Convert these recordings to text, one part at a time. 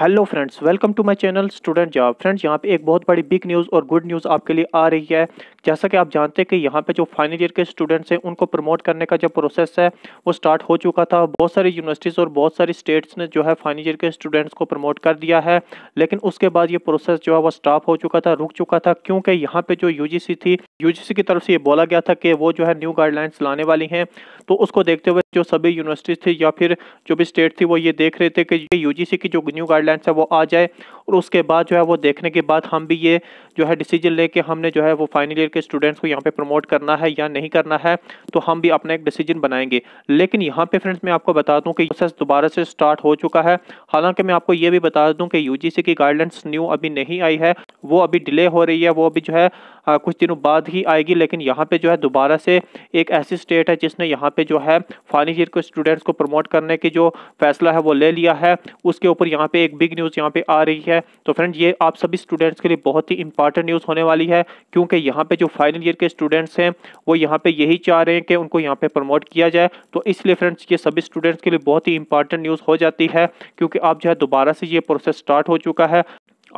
hello friends welcome to my channel student job friends यहाँ पे एक बहुत बड़ी बिग न्यूज़ और गुड न्यूज़ आपके लिए आ रही है जैसा कि आप जानते हैं कि यहाँ पे जो फाइनल ईयर के स्टूडेंट्स हैं उनको प्रमोट करने का जो प्रोसेस है वो स्टार्ट हो चुका था बहुत सारी यूनिवर्सिटीज़ और बहुत सारी स्टेट्स ने जो है फाइनल ईयर के स्टूडेंट्स को प्रमोट कर दिया है लेकिन उसके बाद ये प्रोसेस जो है वो स्टॉप हो चुका था रुक चुका था क्योंकि यहाँ पर जो यू थी यू की तरफ से ये बोला गया था कि वो जो है न्यू गाइडलाइंस लाने वाली हैं तो उसको देखते हुए जो सभी यूनिवर्सिटीज़ थी या फिर जो भी स्टेट थी वो ये देख रहे थे कि यू की जो न्यू गाइड गाइडलाइंस है वो आ जाए और उसके बाद जो है वो देखने के बाद हम भी ये जो है डिसीजन ले कि हमने जो है वो फाइनल ईयर के स्टूडेंट्स को यहाँ पे प्रमोट करना है या नहीं करना है तो हम भी अपना एक डिसीजन बनाएंगे लेकिन यहाँ पे फ्रेंड्स मैं आपको बता दूँ कि प्रोसेस दोबारा से स्टार्ट हो चुका है हालांकि मैं आपको ये भी बता दूँ कि यू की गाइडलाइंस न्यू अभी नहीं आई है वो अभी डिले हो रही है वो अभी जो है हाँ, कुछ दिनों बाद ही आएगी लेकिन यहाँ पे जो है दोबारा से एक ऐसी स्टेट है जिसने यहाँ पे जो है फाइनल ईयर के स्टूडेंट्स को प्रमोट करने की जो फैसला है वो ले लिया है उसके ऊपर यहाँ पे एक बिग न्यूज़ यहाँ पे आ रही है तो फ्रेंड ये आप सभी स्टूडेंट्स के लिए बहुत ही इंपॉर्टेंट न्यूज़ होने वाली है क्योंकि यहाँ पर जो फाइनल ईयर के स्टूडेंट्स हैं वो यहाँ पर यही चाह रहे हैं कि उनको यहाँ पर प्रमोट किया जाए तो इसलिए फ्रेंड्स ये सभी स्टूडेंट्स के लिए बहुत ही इंपॉर्टेंट न्यूज़ हो जाती है क्योंकि आप जो है दोबारा से ये प्रोसेस स्टार्ट हो चुका है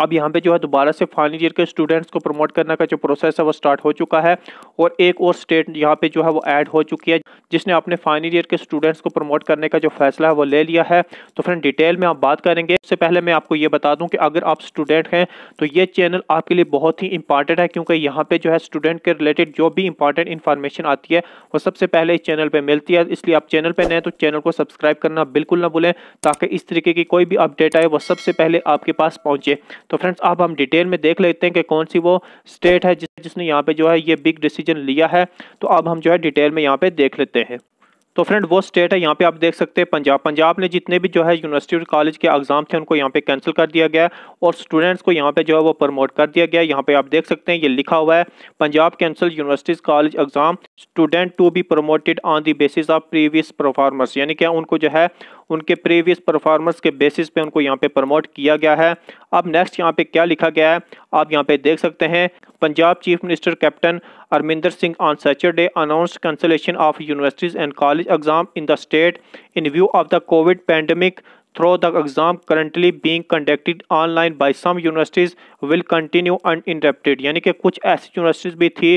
अब यहाँ पे जो है दोबारा से फाइनल ईयर के स्टूडेंट्स को प्रमोट करने का जो प्रोसेस है वो स्टार्ट हो चुका है और एक और स्टेट यहाँ पे जो है वो ऐड हो चुकी है जिसने अपने फाइनल ईयर के स्टूडेंट्स को प्रमोट करने का जो फैसला है वो ले लिया है तो फ्रेंड डिटेल में आप बात करेंगे उससे पहले मैं आपको ये बता दूँ कि अगर आप स्टूडेंट हैं तो ये चैनल आपके लिए बहुत ही इंपॉर्टेंट है क्योंकि यहाँ पर जो है स्टूडेंट के रिलेटेड जो भी इंपॉर्टेंट इन्फॉर्मेशन आती है वो सबसे पहले इस चैनल पर मिलती है इसलिए आप चैनल पर नए तो चैनल को सब्सक्राइब करना बिल्कुल ना भूलें ताकि इस तरीके की कोई भी अपडेट आए वो सबसे पहले आपके पास पहुँचे तो फ्रेंड्स अब हम डिटेल में देख लेते हैं कि कौन सी वो स्टेट है जिस जिसने यहाँ पे जो है ये बिग डिसीजन लिया है तो अब हम जो है डिटेल में यहाँ पे देख लेते हैं तो फ्रेंड वो स्टेट है यहाँ पे आप देख सकते हैं पंजाब पंजाब ने जितने भी जो है यूनिवर्सिटी और कॉलेज के एग्जाम थे उनको यहाँ पे कैंसिल कर दिया गया और स्टूडेंट्स को यहाँ पे जो है वो प्रमोट कर दिया गया यहाँ पे आप देख सकते हैं ये लिखा हुआ है Punjab cancel universities college exam student to be promoted on the basis of previous performance यानी क्या उनको जो है उनके प्रीवियस परफॉर्मेंस के बेसिस पे उनको यहाँ पे प्रमोट किया गया है अब नेक्स्ट यहाँ पे क्या लिखा गया है आप यहाँ पे देख सकते हैं Punjab chief minister captain Amarinder Singh on Saturday announce cancellation of universities and college exam in the state in view of the covid pandemic through the exam currently being conducted online by some universities will continue uninterrupted यानी कि कुछ ऐसी universities भी थी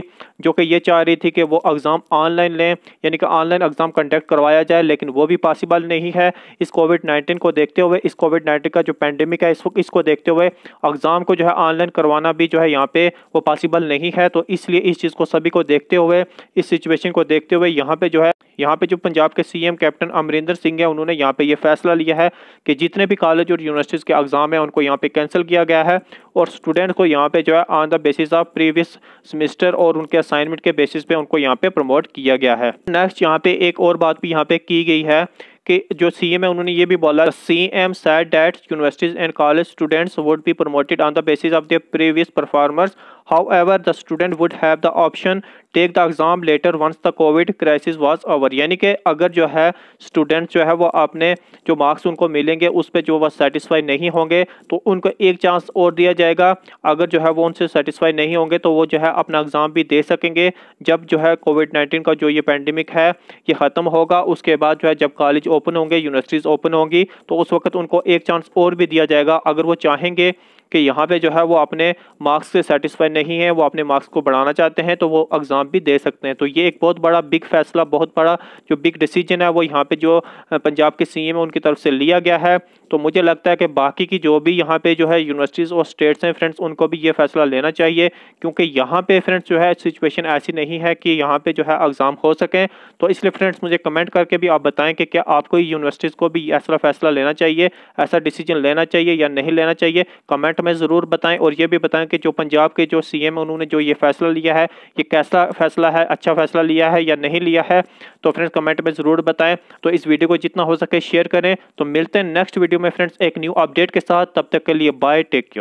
जो कि ये चाह रही थी कि वो एग्ज़ाम ऑनलाइन लें यानी कि ऑनलाइन एग्ज़ाम कंडक्ट करवाया जाए लेकिन वो भी पॉसिबल नहीं है इस कोविड नाइन्टीन को देखते हुए इस कोविड नाइन्टीन का जो पेंडेमिक है इस वक्त इसको देखते हुए एग्ज़ाम को जो है ऑनलाइन करवाना भी जो है यहाँ पे वो पॉसिबल नहीं है तो इसलिए इस चीज़ को सभी को देखते हुए इस सिचुएशन को देखते हुए यहाँ पे जो है यहाँ पे जो पंजाब के सीएम कैप्टन अमरिंदर सिंह है उन्होंने यहाँ पे ये फैसला लिया है कि जितने भी कॉलेज और यूनिवर्सिटीज़ के एग्ज़ाम हैं उनको यहाँ पे कैंसिल किया गया है और स्टूडेंट को यहाँ पे जो है on the basis of previous semester और उनके असाइनमेंट के बेसिस पे उनको यहाँ पे प्रमोट किया गया है नेक्स्ट यहाँ पे एक और बात भी यहाँ पे की गई है कि जो सी एम है उन्होंने ये भी बोला C M said that universities and college students would be promoted on the basis of previous performers however the student would have the option take the exam later once the covid crisis was over यानी कि अगर जो है student जो है वो अपने जो मार्क्स उनको मिलेंगे उस पर जो वह सेटिस्फाई नहीं होंगे तो उनको एक चांस और दिया जाएगा अगर जो है वो उनसे सेटिस्फाई नहीं होंगे तो वो जो है अपना एग्ज़ाम भी दे सकेंगे जब जो है कोविड नाइन्टीन का जो ये पेंडेमिक है ये ख़त्म होगा उसके बाद जो है जब कॉलेज ओपन होंगे यूनिवर्सिटीज़ ओपन होंगी तो उस वक्त उनको एक चांस और भी दिया जाएगा अगर वो चाहेंगे कि यहाँ पे जो है वो अपने मार्क्स से सेटिस्फाई नहीं है वो अपने मार्क्स को बढ़ाना चाहते हैं तो वो एग्ज़ाम भी दे सकते हैं तो ये एक बहुत बड़ा बिग फैसला बहुत बड़ा जो बिग डिसीजन है वो यहाँ पे जो पंजाब के सीएम है उनकी तरफ से लिया गया है तो मुझे लगता है कि बाकी की जो भी यहाँ पे जो है यूनिवर्सिटीज़ और स्टेट्स हैं फ्रेंड्स उनको भी ये फैसला लेना चाहिए क्योंकि यहाँ पे फ्रेंड्स जो है सिचुएशन ऐसी नहीं है कि यहाँ पे जो है एग्ज़ाम हो सकें तो इसलिए फ्रेंड्स मुझे कमेंट करके भी आप बताएं कि क्या आपको यूनिवर्सिटीज़ को भी ऐसा फैसला लेना चाहिए ऐसा डिसीजन लेना चाहिए या नहीं लेना चाहिए कमेंट में ज़रूर बताएं और ये भी बताएं कि जो पंजाब के जो सीएम उन्होंने जो ये फैसला लिया है ये कैसा फैसला है अच्छा फैसला लिया है या नहीं लिया है तो फ्रेंड्स कमेंट में ज़रूर बताएं तो इस वीडियो को जितना हो सके शेयर करें तो मिलते हैं नेक्स्ट वीडियो में फ्रेंड्स एक न्यू अपडेट के साथ तब तक के लिए बाय टेक केयर